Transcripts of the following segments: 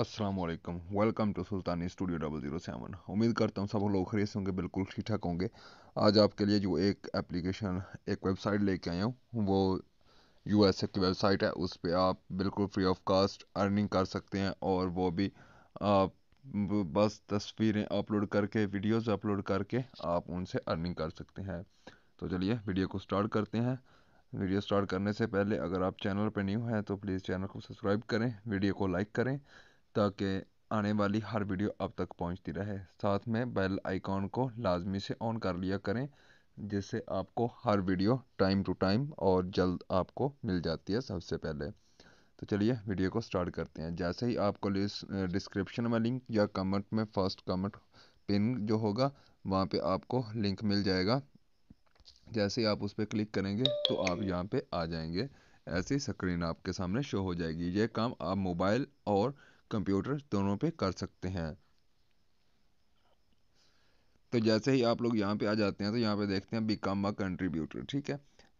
Aslam welcome to Sultani studio double zero seven उम्मीद करता हूँ सब लोग खरीद होंगे बिल्कुल ठीक ठाक होंगे आज आपके लिए जो एक एप्लीकेशन एक वेबसाइट लेके आया हूँ वो यू एस की वेबसाइट है उस पर आप बिल्कुल फ्री ऑफ कास्ट अर्निंग कर सकते हैं और वो भी आप बस तस्वीरें अपलोड करके वीडियोस अपलोड करके आप उनसे अर्निंग कर सकते हैं तो चलिए वीडियो को स्टार्ट करते हैं वीडियो स्टार्ट करने से पहले अगर आप चैनल पर न्यू हैं तो प्लीज़ चैनल को सब्सक्राइब करें वीडियो को लाइक करें ताकि आने वाली हर वीडियो आप तक पहुंचती रहे साथ में बेल आइकॉन को लाजमी से ऑन कर लिया करें जिससे आपको हर वीडियो टाइम टू टाइम और जल्द आपको मिल जाती है सबसे पहले तो चलिए वीडियो को स्टार्ट करते हैं जैसे ही आपको डिस्क्रिप्शन में लिंक या कमेंट में फर्स्ट कमेंट पिन जो होगा वहाँ पे आपको लिंक मिल जाएगा जैसे ही आप उस पर क्लिक करेंगे तो आप यहाँ पे आ जाएंगे ऐसी स्क्रीन आपके सामने शो हो जाएगी ये काम आप मोबाइल और कंप्यूटर दोनों पे कर सकते हैं तो जैसे ही आप लोग यहाँ पे आ जाते हैं तो यहाँ पे देखते हैं बिकम अ कंट्रीब्यूटर ठीक है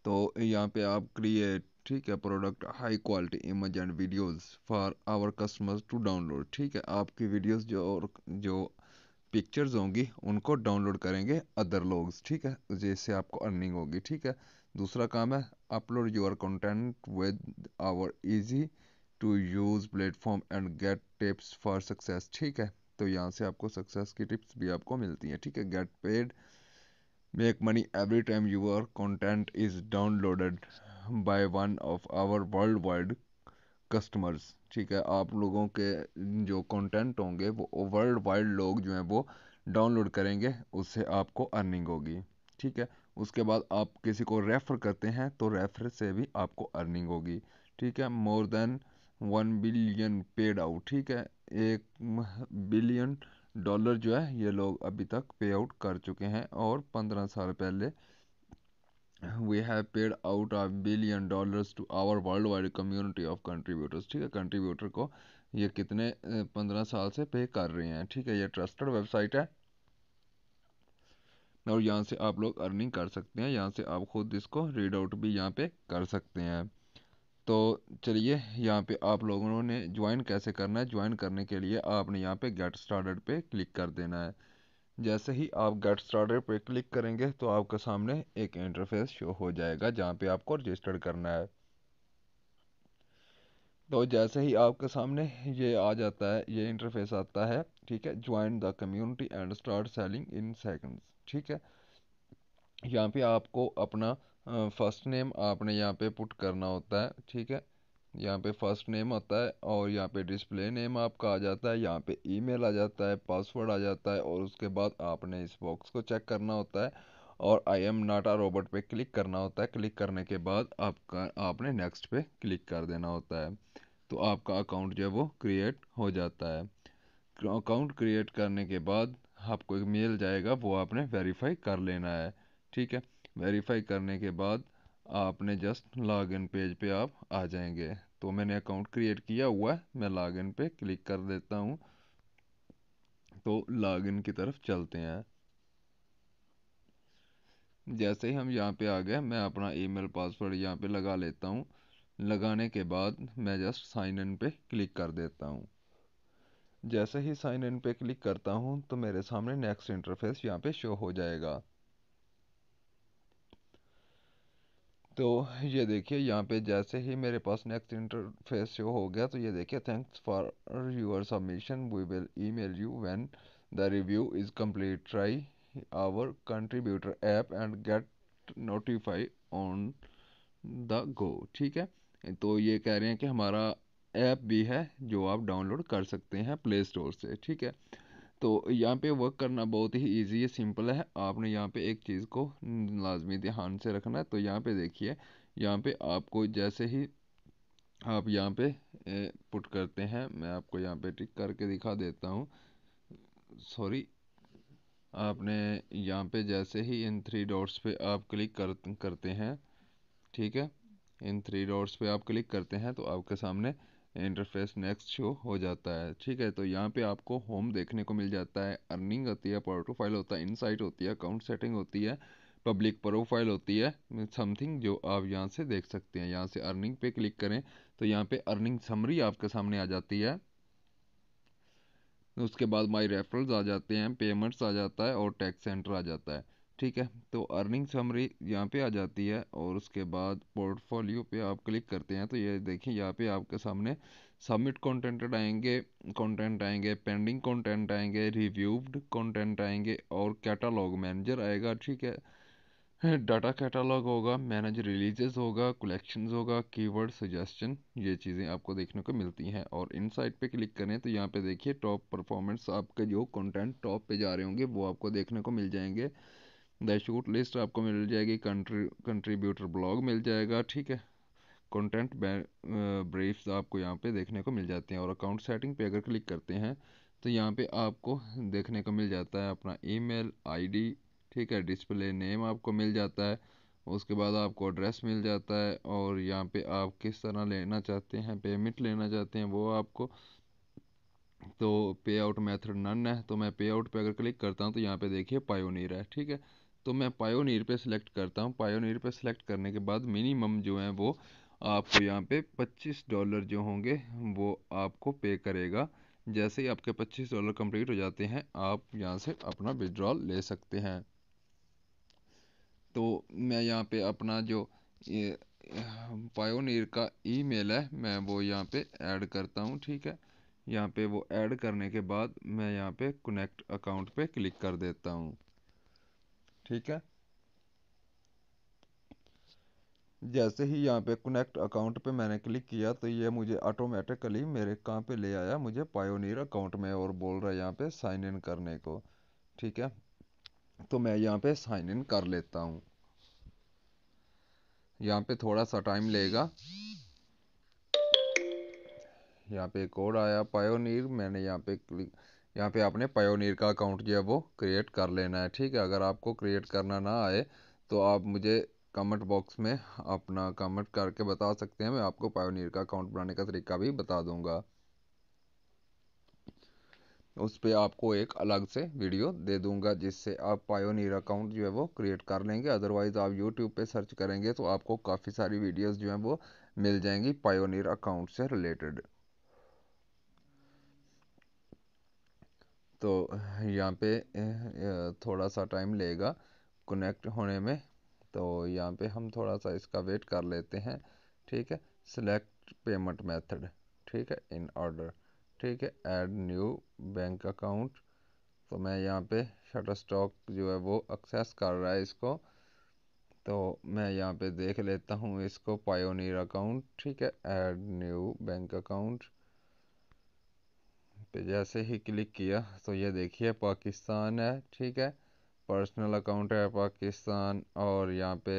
तो यहाँ पे आप क्रिएट ठीक है product high quality image and videos for our customers to download ठीक है आपकी वीडियोस जो और जो पिक्चर्स होंगी उनको डाउनलोड करेंगे अदर लोग ठीक है जिससे आपको अर्निंग होगी ठीक है दूसरा काम है upload your content with our easy to use platform and get tips for success ठीक है तो यहाँ से आपको सक्सेस की टिप्स भी आपको मिलती हैं ठीक है get paid make money every time your content is downloaded by one of our worldwide customers ठीक है आप लोगों के जो कंटेंट होंगे वो वर्ल्ड वाइड लोग जो हैं वो डाउनलोड करेंगे उससे आपको अर्निंग होगी ठीक है उसके बाद आप किसी को रेफ़र करते हैं तो रेफ़र से भी आपको अर्निंग होगी ठीक है more than one billion paid out ठीक है एक बिलियन डॉलर जो है ये लोग अभी तक पे आउट कर चुके हैं और पंद्रह साल पहले we have paid out of billion dollars to our worldwide community of contributors ठीक है कंट्रीब्यूटर को ये कितने पंद्रह साल से पे कर रहे हैं ठीक है ये ट्रस्टेड वेबसाइट है और यहाँ से आप लोग अर्निंग कर सकते हैं यहाँ से आप खुद इसको रीड आउट भी यहाँ पे कर सकते हैं तो चलिए यहाँ पे आप लोगों ने ज्वाइन कैसे करना है ज्वाइन करने के लिए आपने यहाँ पे गेट स्टार्टेड पे क्लिक कर देना है जैसे ही आप गेट स्टार्टेड पे क्लिक करेंगे तो आपके सामने एक इंटरफेस शो हो जाएगा जहाँ पे आपको रजिस्टर करना है तो जैसे ही आपके सामने ये आ जाता है ये इंटरफेस आता है ठीक है join the community and start selling in seconds ठीक है यहाँ पे आपको अपना फर्स्ट नेम आपने यहाँ पे पुट करना होता है ठीक है यहाँ पे फर्स्ट नेम आता है और यहाँ पे डिस्प्ले नेम आपका आ जाता है यहाँ पे ईमेल आ जाता है पासवर्ड आ जाता है और उसके बाद आपने इस बॉक्स को चेक करना होता है और I am not a robot पे क्लिक करना होता है क्लिक करने के बाद आपका आपने नेक्स्ट पे क्लिक कर देना होता है तो आपका अकाउंट जो है वो क्रिएट हो जाता है अकाउंट क्रिएट करने के बाद आपको एक मेल जाएगा वो आपने वेरीफाई कर लेना है ठीक है वेरीफाई करने के बाद आपने जस्ट लॉगिन पेज पे आप आ जाएंगे तो मैंने अकाउंट क्रिएट किया हुआ है मैं लॉगिन पे क्लिक कर देता हूँ तो लॉगिन की तरफ चलते हैं जैसे ही हम यहाँ पे आ गए मैं अपना ईमेल पासवर्ड यहाँ पे लगा लेता हूँ लगाने के बाद मैं जस्ट साइन इन पे क्लिक कर देता हूँ जैसे ही साइन इन पे क्लिक करता हूँ तो मेरे सामने नेक्स्ट इंटरफेस यहाँ पे शो हो जाएगा तो ये देखिए यहाँ पे जैसे ही मेरे पास नेक्स्ट इंटरफेस शो हो गया तो ये देखिए thanks for your submission we will email you when the review is complete try our contributor app and get notify on the go ठीक है तो ये कह रहे हैं कि हमारा ऐप भी है जो आप डाउनलोड कर सकते हैं प्ले स्टोर से ठीक है तो यहाँ पे वर्क करना बहुत ही इजी है सिंपल है आपने यहाँ पे एक चीज़ को लाजमी ध्यान से रखना है तो यहाँ पे देखिए यहाँ पे आपको जैसे ही आप यहाँ पे पुट करते हैं मैं आपको यहाँ पे टिक करके दिखा देता हूँ सॉरी आपने यहाँ पे जैसे ही इन थ्री डॉट्स पे आप क्लिक कर करते हैं ठीक है इन थ्री डॉट्स पे आप क्लिक करते हैं तो आपके सामने इंटरफेस नेक्स्ट शो हो जाता है ठीक है तो यहाँ पे आपको होम देखने को मिल जाता है अर्निंग होती है प्रोफाइल होता है इनसाइट होती है अकाउंट सेटिंग होती है पब्लिक प्रोफाइल होती है समथिंग जो आप यहाँ से देख सकते हैं यहाँ से अर्निंग पे क्लिक करें तो यहाँ पे अर्निंग समरी आपके सामने आ जाती है उसके बाद माई रेफरल्स आ जाते हैं पेमेंट्स आ जाता है और टैक्स सेंटर आ जाता है ठीक है तो अर्निंग समरी यहाँ पे आ जाती है और उसके बाद पोर्टफोलियो पे आप क्लिक करते हैं तो ये देखिए यहाँ पे आपके सामने सबमिट कॉन्टेंटेड आएंगे कॉन्टेंट आएंगे पेंडिंग कॉन्टेंट आएंगे रिव्यूड कॉन्टेंट आएंगे और कैटालॉग मैनेजर आएगा ठीक है डाटा कैटालॉग होगा मैनेजर रिलीजेस होगा कलेक्शंस होगा कीवर्ड सजेशन ये चीज़ें आपको देखने को मिलती हैं और साइट पे क्लिक करें तो यहाँ पे देखिए टॉप परफॉर्मेंस आपके जो कंटेंट टॉप पे जा रहे होंगे वो आपको देखने को मिल जाएंगे द शूट लिस्ट आपको मिल जाएगी कंट्री कंट्रीब्यूटर ब्लॉग मिल जाएगा ठीक है कंटेंट ब्रीफ्स आपको यहाँ पे देखने को मिल जाते हैं और अकाउंट सेटिंग पे अगर क्लिक करते हैं तो यहाँ पे आपको देखने को मिल जाता है अपना ईमेल आईडी ठीक है डिस्प्ले नेम आपको मिल जाता है उसके बाद आपको एड्रेस मिल जाता है और यहाँ पे आप किस तरह लेना चाहते हैं पेमेंट लेना चाहते हैं वो आपको तो पे आउट मैथड नन है तो मैं पे आउट पर अगर क्लिक करता हूँ तो यहाँ पर देखिए पायोनियर है ठीक है तो मैं पायोनियर पे सिलेक्ट करता हूँ पायोनियर पे सिलेक्ट करने के बाद मिनिमम जो है वो आपको यहाँ पे 25 डॉलर जो होंगे वो आपको पे करेगा जैसे ही आपके 25 डॉलर कंप्लीट हो जाते हैं आप यहाँ से अपना विड्रॉल ले सकते हैं तो मैं यहाँ पे अपना जो पायोनियर का ईमेल है मैं वो यहाँ पे ऐड करता हूँ ठीक है यहाँ पे वो ऐड करने के बाद मैं यहाँ पे कनेक्ट अकाउंट पे क्लिक कर देता हूँ ठीक है जैसे ही यहाँ पे कनेक्ट अकाउंट पे मैंने क्लिक किया तो ये मुझे ऑटोमेटिकली मेरे कहाँ पे ले आया मुझे पायोनियर अकाउंट में और बोल रहा है यहाँ पे साइन इन करने को ठीक है तो मैं यहाँ पे साइन इन कर लेता हूँ यहाँ पे थोड़ा सा टाइम लेगा यहाँ पे कोड आया पायोनियर मैंने यहाँ पे क्लिक यहाँ पे आपने पायोनियर का अकाउंट जो है वो क्रिएट कर लेना है ठीक है अगर आपको क्रिएट करना ना आए तो आप मुझे कमेंट बॉक्स में अपना कमेंट करके बता सकते हैं मैं आपको पायोनियर का अकाउंट बनाने का तरीका भी बता दूंगा उस पर आपको एक अलग से वीडियो दे दूंगा जिससे आप पायोनियर अकाउंट जो है वो क्रिएट कर लेंगे अदरवाइज़ आप यूट्यूब पे सर्च करेंगे तो आपको काफ़ी सारी वीडियोस जो हैं वो मिल जाएंगी पायोनियर अकाउंट से रिलेटेड तो यहाँ पे थोड़ा सा टाइम लेगा कनेक्ट होने में तो यहाँ पे हम थोड़ा सा इसका वेट कर लेते हैं ठीक है सिलेक्ट पेमेंट मेथड ठीक है इन ऑर्डर ठीक है ऐड न्यू बैंक अकाउंट तो मैं यहाँ पे शटर स्टॉक जो है वो एक्सेस कर रहा है इसको तो मैं यहाँ पे देख लेता हूँ इसको पायोनियर अकाउंट ठीक है ऐड न्यू बैंक अकाउंट पे जैसे ही क्लिक किया तो ये देखिए पाकिस्तान है ठीक है पर्सनल अकाउंट है पाकिस्तान और यहाँ पे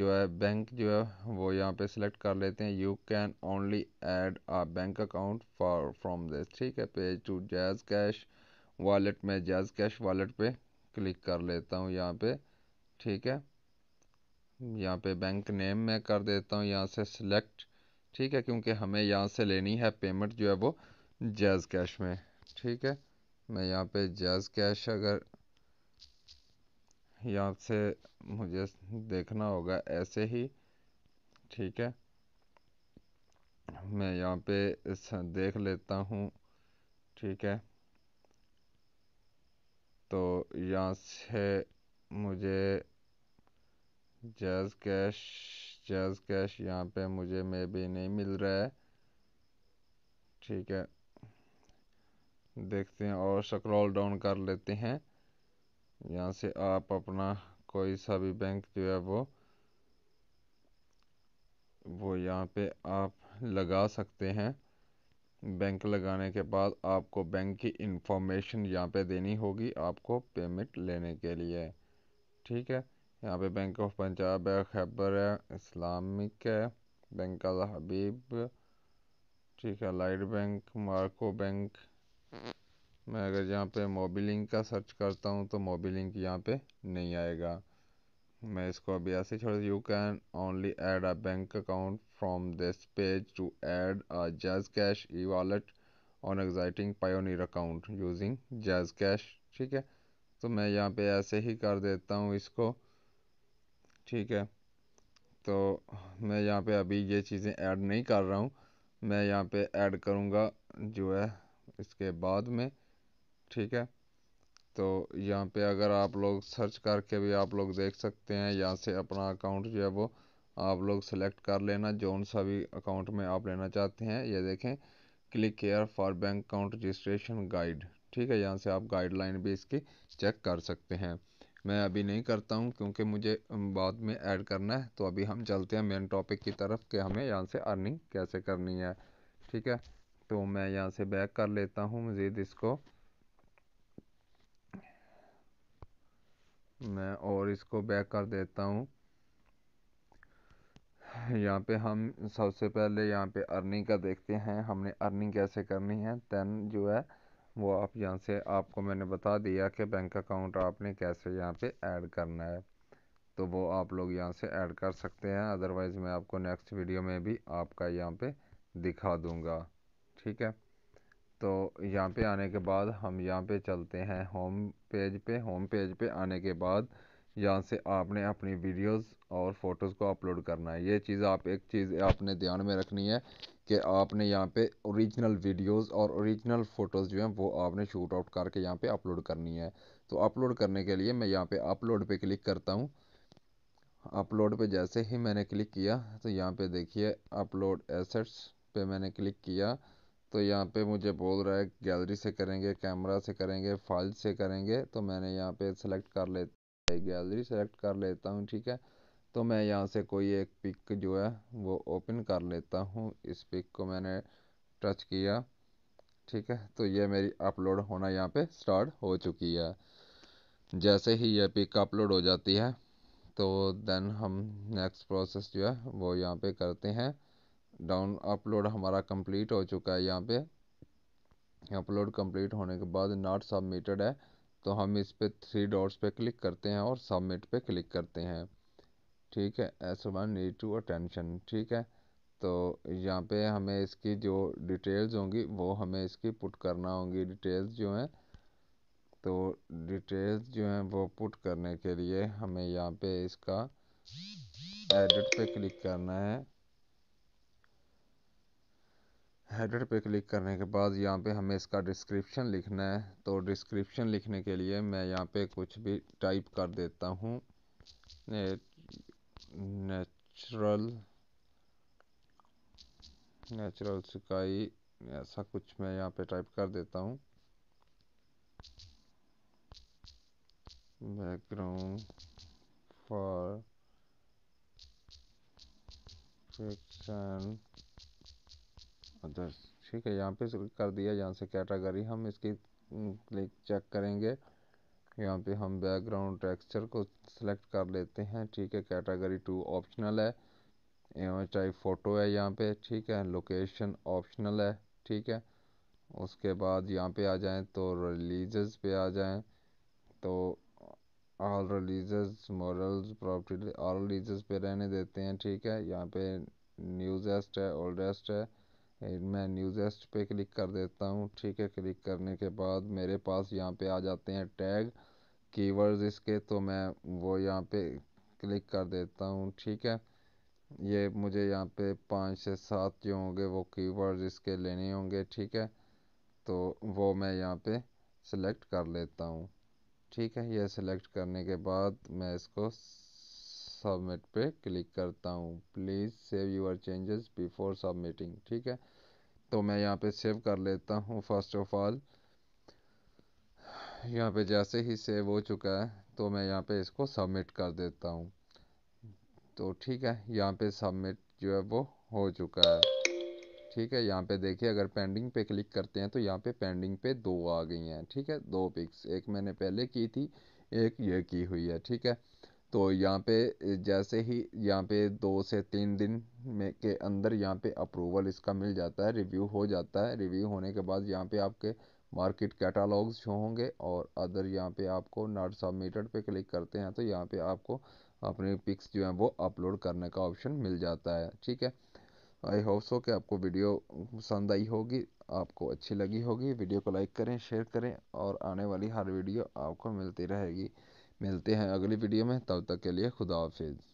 जो है बैंक जो है वो यहाँ पे सिलेक्ट कर लेते हैं you can only add a bank account for from this ठीक है page to Jazz cash wallet में जैज़ कैश वॉलेट पे क्लिक कर लेता हूँ यहाँ पे ठीक है यहाँ पे बैंक नेम में कर देता हूँ यहाँ से सिलेक्ट ठीक है क्योंकि हमें यहाँ से लेनी है पेमेंट जो है वो जैज़ कैश में ठीक है मैं यहाँ पे जैज़ कैश अगर यहाँ से मुझे देखना होगा ऐसे ही ठीक है मैं यहाँ पे देख लेता हूँ ठीक है तो यहाँ से मुझे जैज़ कैश जैज़ कैश यहाँ पे मुझे मे भी नहीं मिल रहा है ठीक है देखते हैं और स्क्रॉल डाउन कर लेते हैं यहाँ से आप अपना कोई सा भी बैंक जो है वो वो यहाँ पे आप लगा सकते हैं बैंक लगाने के बाद आपको बैंक की इंफॉर्मेशन यहाँ पे देनी होगी आपको पेमेंट लेने के लिए ठीक है यहाँ पे बैंक ऑफ पंजाब है खैबर है इस्लामिक है बैंक अल हबीब ठीक है लाइट बैंक मार्को बैंक मैं अगर यहाँ पे लिंक का सर्च करता हूँ तो लिंक यहाँ पे नहीं आएगा मैं इसको अभी ऐसे छोड़ you can only add a bank account from this page to add a Jazz cash e wallet on exciting Payoneer account using Jazz cash ठीक है तो मैं यहाँ पे ऐसे ही कर देता हूँ इसको ठीक है तो मैं यहाँ पे अभी ये चीज़ें ऐड नहीं कर रहा हूँ मैं यहाँ पे ऐड करूँगा जो है इसके बाद में ठीक है तो यहाँ पे अगर आप लोग सर्च करके भी आप लोग देख सकते हैं यहाँ से अपना अकाउंट जो है वो आप लोग सेलेक्ट कर लेना जौन सा भी अकाउंट में आप लेना चाहते हैं ये देखें click care for bank account registration guide ठीक है यहाँ से आप गाइडलाइन भी इसकी चेक कर सकते हैं मैं अभी नहीं करता हूँ क्योंकि मुझे बाद में ऐड करना है तो अभी हम चलते हैं मेन टॉपिक की तरफ कि हमें यहाँ से अर्निंग कैसे करनी है ठीक है तो मैं यहाँ से बैक कर लेता हूँ मज़ीद इसको मैं और इसको बैक कर देता हूँ यहाँ पे हम सबसे पहले यहाँ पे अर्निंग का देखते हैं हमने अर्निंग कैसे करनी है दैन जो है वो आप यहाँ से आपको मैंने बता दिया कि बैंक अकाउंट आपने कैसे यहाँ पे ऐड करना है तो वो आप लोग यहाँ से ऐड कर सकते हैं अदरवाइज़ मैं आपको नेक्स्ट वीडियो में भी आपका यहाँ पे दिखा दूँगा ठीक है तो यहाँ पे आने के बाद हम यहाँ पे चलते हैं होम पेज पे होम पेज पे आने के बाद यहाँ से आपने अपनी वीडियोस और फ़ोटोज़ को अपलोड करना है ये चीज़ आप एक चीज़ आपने ध्यान में रखनी है कि आपने यहाँ पे ओरिजिनल वीडियोस और ओरिजिनल फ़ोटोज़ जो हैं वो आपने शूट आउट करके यहाँ पे अपलोड करनी है तो अपलोड करने के लिए मैं यहाँ पे अपलोड पे क्लिक करता हूँ अपलोड पे जैसे ही मैंने क्लिक किया तो यहाँ पे देखिए अपलोड एसेट्स पे मैंने क्लिक किया तो यहाँ पे मुझे बोल रहा है गैलरी से करेंगे कैमरा से करेंगे फाइल से करेंगे तो मैंने यहाँ पे सेलेक्ट कर ले गैलरी सेलेक्ट कर लेता हूँ ठीक है तो मैं यहाँ से कोई एक पिक जो है वो ओपन कर लेता हूँ इस पिक को मैंने टच किया ठीक है तो ये मेरी अपलोड होना यहाँ पे स्टार्ट हो चुकी है जैसे ही यह पिक अपलोड हो जाती है तो देन हम नेक्स्ट प्रोसेस जो है वो यहाँ पे करते हैं डाउन अपलोड हमारा कंप्लीट हो चुका है यहाँ पे अपलोड कंप्लीट होने के बाद नॉट सबमिटेड है तो हम इस पर थ्री डॉट्स पे क्लिक करते हैं और सबमिट पे क्लिक करते हैं ठीक है S one need to attention ठीक है तो यहाँ पे हमें इसकी जो डिटेल्स होंगी वो हमें इसकी पुट करना होंगी डिटेल्स जो हैं तो डिटेल्स जो हैं वो पुट करने के लिए हमें यहाँ पे इसका एडिट पे क्लिक करना है हेडर पे क्लिक करने के बाद यहाँ पे हमें इसका डिस्क्रिप्शन लिखना है तो डिस्क्रिप्शन लिखने के लिए मैं यहाँ पे कुछ भी टाइप कर देता हूँ नेचुरल नेचुरल सिकाई ऐसा कुछ मैं यहाँ पे टाइप कर देता हूँ बैकग्राउंड फॉर एंड अदर्स ठीक है यहाँ पे कर दिया यहाँ से कैटागरी हम इसकी क्लिक चेक करेंगे यहाँ पे हम बैकग्राउंड टेक्सचर को सिलेक्ट कर लेते हैं ठीक है कैटागरी टू ऑप्शनल है टाइप फ़ोटो है यहाँ पे ठीक है लोकेशन ऑप्शनल है ठीक है उसके बाद यहाँ पे आ जाएं तो रिलीज पे आ जाएं तो all release models property all release पे रहने देते हैं ठीक है यहाँ पे न्यूजेस्ट है ओल्डेस्ट है मैं न्यूजेस्ट पे क्लिक कर देता हूँ ठीक है क्लिक करने के बाद मेरे पास यहाँ पे आ जाते हैं टैग कीवर्ड्स इसके तो मैं वो यहाँ पे क्लिक कर देता हूँ ठीक है ये मुझे यहाँ पे पाँच से सात जो होंगे वो कीवर्ड्स इसके लेने होंगे ठीक है तो वो मैं यहाँ पे सिलेक्ट कर लेता हूँ ठीक है ये सिलेक्ट करने के बाद मैं इसको सबमिट पे क्लिक करता हूँ please save your changes before submitting ठीक है तो मैं यहाँ पे सेव कर लेता हूँ फर्स्ट ऑफ ऑल यहाँ पे जैसे ही सेव हो चुका है तो मैं यहाँ पे इसको सबमिट कर देता हूँ तो ठीक है यहाँ पे सबमिट जो है वो हो चुका है ठीक है यहाँ पे देखिए अगर पेंडिंग पे क्लिक करते हैं तो यहाँ पे पेंडिंग पे दो आ गई हैं ठीक है दो पिक्स एक मैंने पहले की थी एक ये की हुई है ठीक है तो यहाँ पे जैसे ही यहाँ पे दो से तीन दिन में के अंदर यहाँ पे अप्रूवल इसका मिल जाता है रिव्यू हो जाता है रिव्यू होने के बाद यहाँ पे आपके मार्केट कैटालॉग्स शो होंगे और अदर यहाँ पे आपको नॉट सबमिटेड पे क्लिक करते हैं तो यहाँ पे आपको अपने पिक्स जो हैं वो अपलोड करने का ऑप्शन मिल जाता है ठीक है आई होप सो कि आपको वीडियो पसंद आई होगी आपको अच्छी लगी होगी वीडियो को लाइक करें शेयर करें और आने वाली हर वीडियो आपको मिलती रहेगी मिलते हैं अगली वीडियो में तब तक के लिए खुदा हाफिज़